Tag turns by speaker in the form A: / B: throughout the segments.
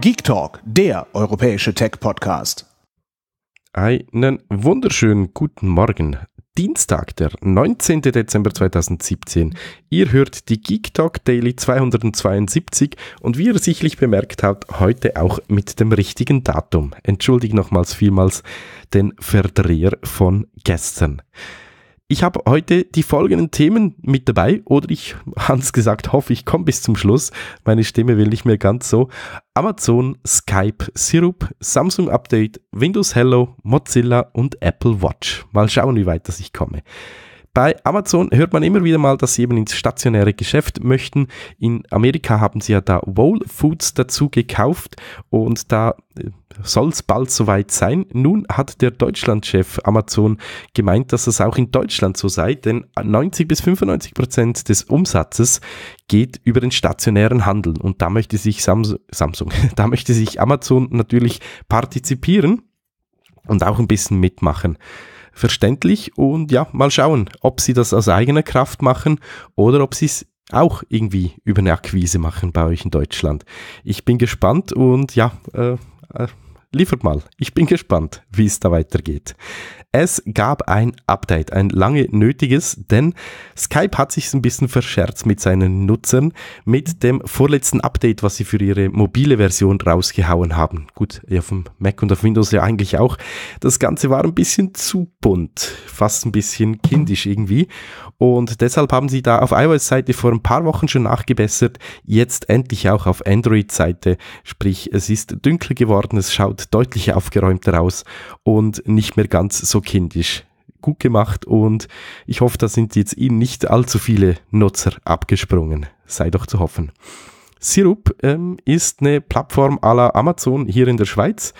A: Geek Talk, der europäische Tech-Podcast. Einen wunderschönen guten Morgen. Dienstag, der 19. Dezember 2017. Ihr hört die Geek Talk Daily 272 und wie ihr sicherlich bemerkt habt, heute auch mit dem richtigen Datum. Entschuldigt nochmals vielmals den Verdreher von gestern. Ich habe heute die folgenden Themen mit dabei, oder ich, Hans gesagt, hoffe, ich komme bis zum Schluss. Meine Stimme will nicht mehr ganz so. Amazon, Skype, Sirup, Samsung Update, Windows Hello, Mozilla und Apple Watch. Mal schauen, wie weit das ich komme. Bei Amazon hört man immer wieder mal, dass sie eben ins stationäre Geschäft möchten. In Amerika haben sie ja da Whole Foods dazu gekauft und da äh, soll es bald soweit sein. Nun hat der Deutschlandchef Amazon gemeint, dass es auch in Deutschland so sei, denn 90 bis 95 Prozent des Umsatzes geht über den stationären Handel und da möchte sich Samsung, Samsung da möchte sich Amazon natürlich partizipieren und auch ein bisschen mitmachen verständlich und ja, mal schauen, ob sie das aus eigener Kraft machen oder ob sie es auch irgendwie über eine Akquise machen bei euch in Deutschland. Ich bin gespannt und ja, äh, äh, liefert mal. Ich bin gespannt, wie es da weitergeht. Es gab ein Update, ein lange nötiges, denn Skype hat sich ein bisschen verscherzt mit seinen Nutzern, mit dem vorletzten Update, was sie für ihre mobile Version rausgehauen haben. Gut, ja, dem Mac und auf Windows ja eigentlich auch. Das Ganze war ein bisschen zu bunt, fast ein bisschen kindisch irgendwie. Und deshalb haben sie da auf iOS-Seite vor ein paar Wochen schon nachgebessert, jetzt endlich auch auf Android-Seite. Sprich, es ist dünkler geworden, es schaut deutlich aufgeräumter aus und nicht mehr ganz so kindisch. Gut gemacht und ich hoffe, da sind jetzt Ihnen nicht allzu viele Nutzer abgesprungen. Sei doch zu hoffen. Sirup ähm, ist eine Plattform à la Amazon hier in der Schweiz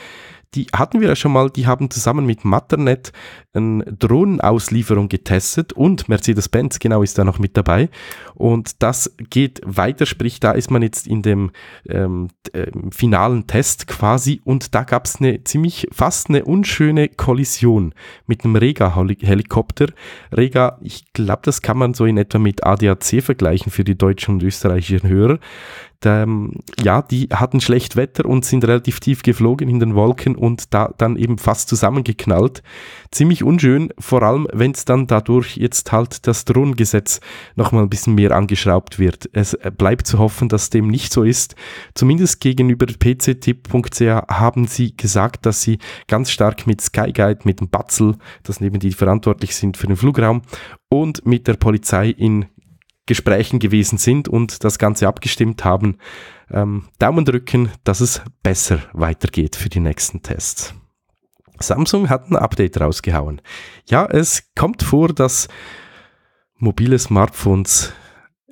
A: die hatten wir ja schon mal, die haben zusammen mit Matternet eine Drohnenauslieferung getestet und Mercedes-Benz genau ist da noch mit dabei. Und das geht weiter, sprich, da ist man jetzt in dem ähm, äh, finalen Test quasi und da gab es eine ziemlich fast eine unschöne Kollision mit einem Rega-Helikopter. Rega, ich glaube, das kann man so in etwa mit ADAC vergleichen für die deutschen und österreichischen Hörer. Ähm, ja, die hatten schlecht Wetter und sind relativ tief geflogen in den Wolken und da dann eben fast zusammengeknallt. Ziemlich unschön, vor allem wenn es dann dadurch jetzt halt das Drohnengesetz nochmal ein bisschen mehr angeschraubt wird. Es bleibt zu hoffen, dass dem nicht so ist. Zumindest gegenüber pctip.ch haben sie gesagt, dass sie ganz stark mit Skyguide, mit dem Batzel, das neben die verantwortlich sind für den Flugraum, und mit der Polizei in Gesprächen gewesen sind und das Ganze abgestimmt haben. Ähm, Daumen drücken, dass es besser weitergeht für die nächsten Tests. Samsung hat ein Update rausgehauen. Ja, es kommt vor, dass mobile Smartphones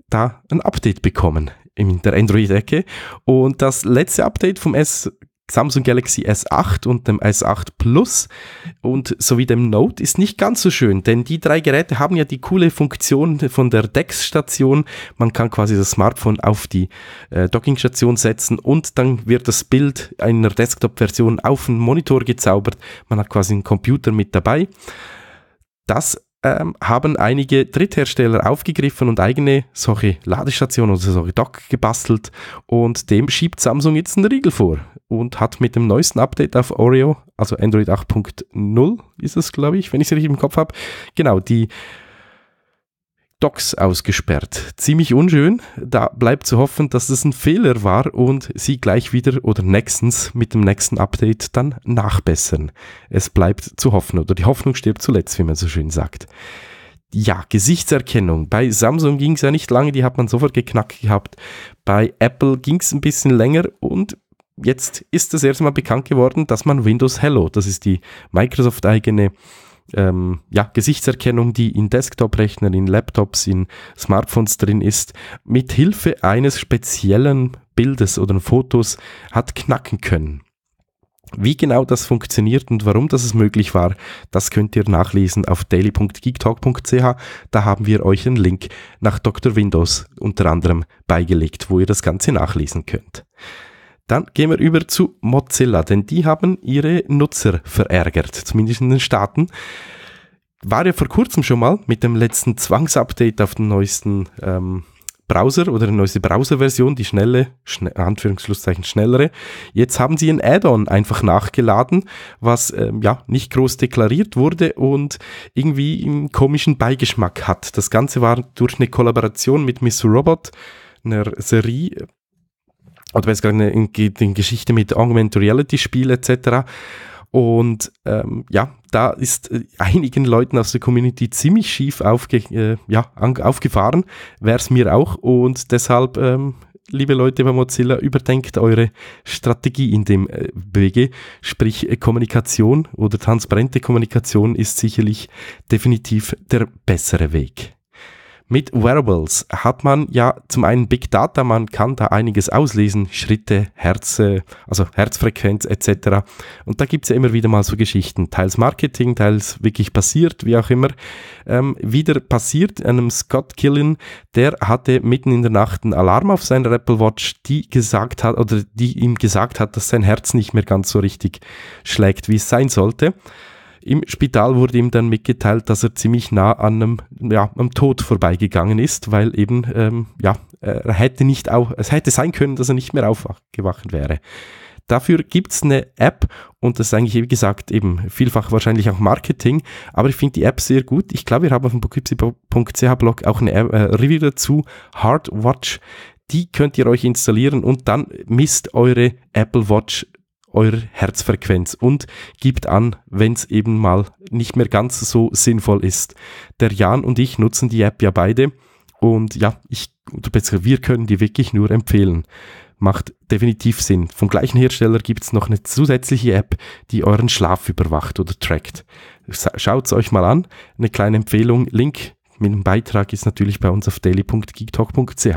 A: da ein Update bekommen in der Android-Ecke. Und das letzte Update vom S Samsung Galaxy S8 und dem S8 Plus und sowie dem Note ist nicht ganz so schön, denn die drei Geräte haben ja die coole Funktion von der DeX-Station. Man kann quasi das Smartphone auf die äh, Dockingstation setzen und dann wird das Bild einer Desktop-Version auf den Monitor gezaubert. Man hat quasi einen Computer mit dabei. Das ähm, haben einige Dritthersteller aufgegriffen und eigene solche Ladestationen oder solche Dock gebastelt und dem schiebt Samsung jetzt einen Riegel vor und hat mit dem neuesten Update auf Oreo, also Android 8.0 ist es glaube ich, wenn ich es richtig im Kopf habe, genau die Docs ausgesperrt. Ziemlich unschön. Da bleibt zu hoffen, dass es ein Fehler war und sie gleich wieder oder nächstens mit dem nächsten Update dann nachbessern. Es bleibt zu hoffen oder die Hoffnung stirbt zuletzt, wie man so schön sagt. Ja, Gesichtserkennung. Bei Samsung ging es ja nicht lange, die hat man sofort geknackt gehabt. Bei Apple ging es ein bisschen länger und jetzt ist es erstmal bekannt geworden, dass man Windows Hello, das ist die Microsoft-eigene ähm, ja, Gesichtserkennung, die in Desktop-Rechnern, in Laptops, in Smartphones drin ist, mit Hilfe eines speziellen Bildes oder Fotos hat knacken können. Wie genau das funktioniert und warum das es möglich war, das könnt ihr nachlesen auf daily.geektalk.ch. Da haben wir euch einen Link nach Dr. Windows unter anderem beigelegt, wo ihr das Ganze nachlesen könnt. Dann gehen wir über zu Mozilla, denn die haben ihre Nutzer verärgert, zumindest in den Staaten. War ja vor kurzem schon mal mit dem letzten Zwangsupdate auf den neuesten ähm, Browser oder die neueste Browser-Version, die schnelle, schne Anführungsschlusszeichen schnellere. Jetzt haben sie ein Add-on einfach nachgeladen, was ähm, ja nicht groß deklariert wurde und irgendwie einen komischen Beigeschmack hat. Das Ganze war durch eine Kollaboration mit Miss Robot, einer Serie oder weiß gar nicht, in, in, in Geschichte mit Augmented Reality Spiel etc. Und ähm, ja, da ist äh, einigen Leuten aus der Community ziemlich schief aufge äh, ja, aufgefahren, wäre es mir auch. Und deshalb, ähm, liebe Leute bei Mozilla, überdenkt eure Strategie in dem äh, Wege. Sprich, äh, Kommunikation oder transparente Kommunikation ist sicherlich definitiv der bessere Weg. Mit Wearables hat man ja zum einen Big Data, man kann da einiges auslesen, Schritte, Herz, also Herzfrequenz etc. Und da gibt es ja immer wieder mal so Geschichten, teils Marketing, teils wirklich passiert, wie auch immer. Ähm, wieder passiert einem Scott Killen, der hatte mitten in der Nacht einen Alarm auf seiner Apple Watch, die gesagt hat oder die ihm gesagt hat, dass sein Herz nicht mehr ganz so richtig schlägt, wie es sein sollte. Im Spital wurde ihm dann mitgeteilt, dass er ziemlich nah an einem, ja, am Tod vorbeigegangen ist, weil eben, ähm, ja, er hätte nicht auch, es hätte sein können, dass er nicht mehr aufgewacht wäre. Dafür gibt es eine App und das ist eigentlich, wie gesagt, eben vielfach wahrscheinlich auch Marketing, aber ich finde die App sehr gut. Ich glaube, wir haben auf dem bookipsy.ch-Blog auch eine App, äh, Review dazu, Hardwatch. Die könnt ihr euch installieren und dann misst eure Apple Watch eurer Herzfrequenz und gibt an, wenn es eben mal nicht mehr ganz so sinnvoll ist. Der Jan und ich nutzen die App ja beide und ja, ich, oder besser, wir können die wirklich nur empfehlen. Macht definitiv Sinn. Vom gleichen Hersteller gibt es noch eine zusätzliche App, die euren Schlaf überwacht oder trackt. Schaut es euch mal an. Eine kleine Empfehlung. Link mit dem Beitrag ist natürlich bei uns auf daily.geektalk.ch.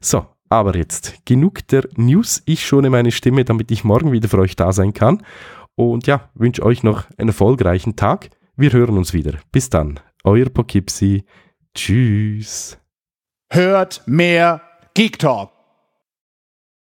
A: So, aber jetzt genug der News. Ich schone meine Stimme, damit ich morgen wieder für euch da sein kann. Und ja, wünsche euch noch einen erfolgreichen Tag. Wir hören uns wieder. Bis dann. Euer Poughkeepsie. Tschüss. Hört mehr Geek Talk.